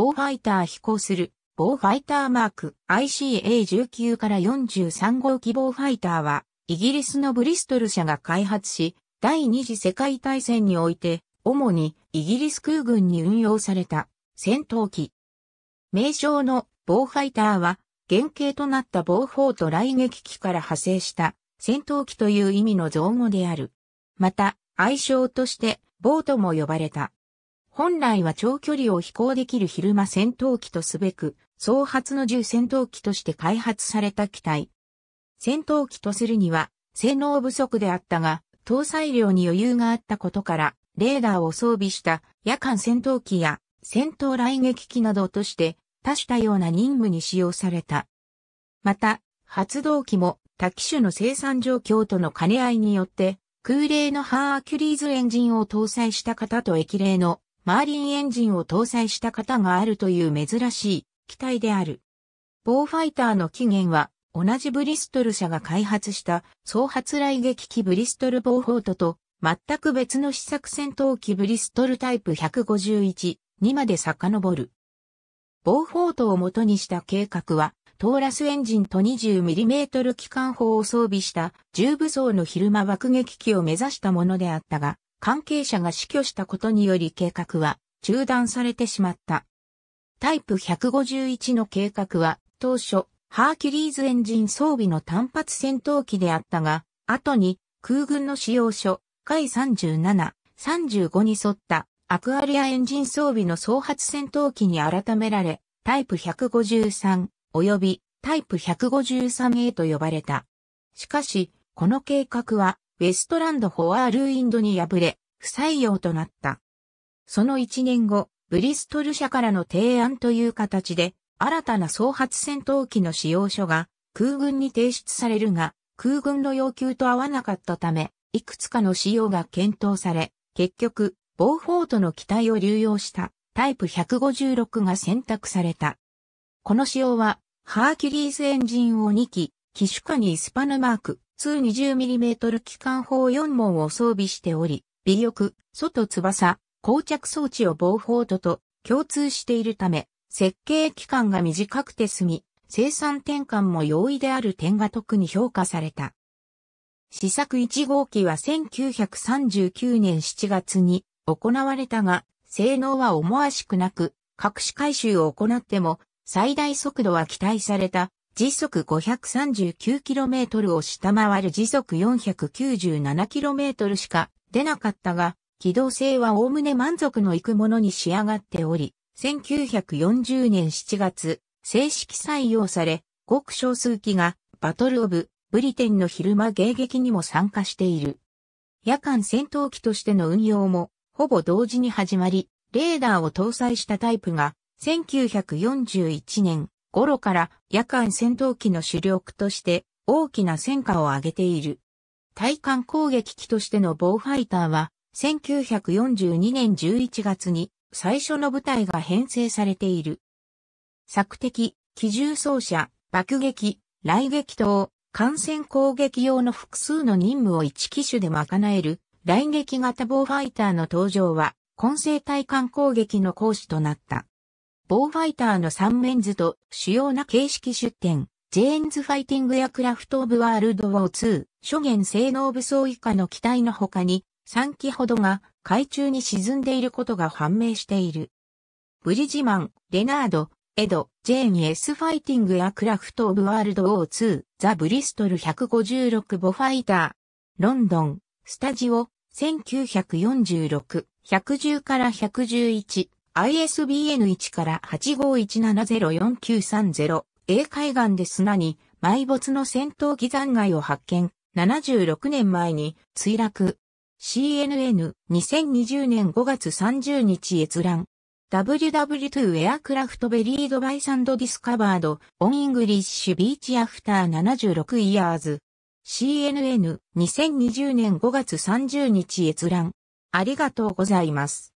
防ファイター飛行する、防ファイターマーク ICA19 から43号機防ファイターは、イギリスのブリストル社が開発し、第二次世界大戦において、主にイギリス空軍に運用された戦闘機。名称の防ファイターは、原型となった防砲と雷撃機から派生した戦闘機という意味の造語である。また、愛称として、ボートも呼ばれた。本来は長距離を飛行できる昼間戦闘機とすべく、総発の銃戦闘機として開発された機体。戦闘機とするには、性能不足であったが、搭載量に余裕があったことから、レーダーを装備した夜間戦闘機や戦闘雷撃機などとして多種多様な任務に使用された。また、発動機も多機種の生産状況との兼ね合いによって、空冷のハーキュリーズエンジンを搭載した型と液冷のマーリンエンジンを搭載した型があるという珍しい機体である。ボーファイターの起源は、同じブリストル社が開発した総発雷撃機ブリストルボーフォートと全く別の試作戦闘機ブリストルタイプ151にまで遡る。ボーフォートを元にした計画は、トーラスエンジンと 20mm 機関砲を装備した重武装の昼間爆撃機を目指したものであったが、関係者が死去したことにより計画は中断されてしまった。タイプ151の計画は当初、ハーキュリーズエンジン装備の単発戦闘機であったが、後に空軍の使用書、海37、35に沿ったアクアリアエンジン装備の総発戦闘機に改められ、タイプ153及びタイプ 153A と呼ばれた。しかし、この計画はウェストランド・フォアールインドに敗れ、不採用となった。その1年後、ブリストル社からの提案という形で、新たな総発戦闘機の使用書が空軍に提出されるが、空軍の要求と合わなかったため、いくつかの使用が検討され、結局、ボーフォートの機体を流用したタイプ156が選択された。この仕様は、ハーキュリースエンジンを2機、機種化にスパヌマーク、通 20mm 機関砲4門を装備しており、尾翼、外翼、膠着装置を防砲とと共通しているため、設計期間が短くて済み、生産転換も容易である点が特に評価された。試作1号機は1939年7月に行われたが、性能は思わしくなく、隠し回収を行っても最大速度は期待された時速 539km を下回る時速 497km しか出なかったが、機動性は概ね満足のいくものに仕上がっており、1940年7月、正式採用され、ごく少数機がバトルオブブリテンの昼間迎撃にも参加している。夜間戦闘機としての運用もほぼ同時に始まり、レーダーを搭載したタイプが1941年頃から夜間戦闘機の主力として大きな戦果を上げている。対艦攻撃機としてのボーファイターは1942年11月に最初の部隊が編成されている。索敵、機銃走車、爆撃、雷撃等、艦船攻撃用の複数の任務を1機種で賄える、雷撃型ボーファイターの登場は、混成対艦攻撃の講師となった。ボーファイターの三面図と主要な形式出典、ジェーンズファイティングやクラフト・オブ・ワールド・ウォー2、諸元性能武装以下の機体の他に、3機ほどが海中に沈んでいることが判明している。ブリジマン、レナード、エド、ジェーン S ファイティングやクラフト・オブ・ワールド・オー2、ザ・ブリストル156ボファイター、ロンドン、スタジオ、1946、110から111、ISBN1 から8 5 1 7 0 4 9 3 0 A 海岸で砂に埋没の戦闘機残骸を発見。76年前に墜落。CNN 2020年5月30日閲覧。WW2 エアクラフトベリードバイサンドディスカバードオンイングリッシュビーチアフター76イヤーズ CNN2020 年5月30日閲覧ありがとうございます。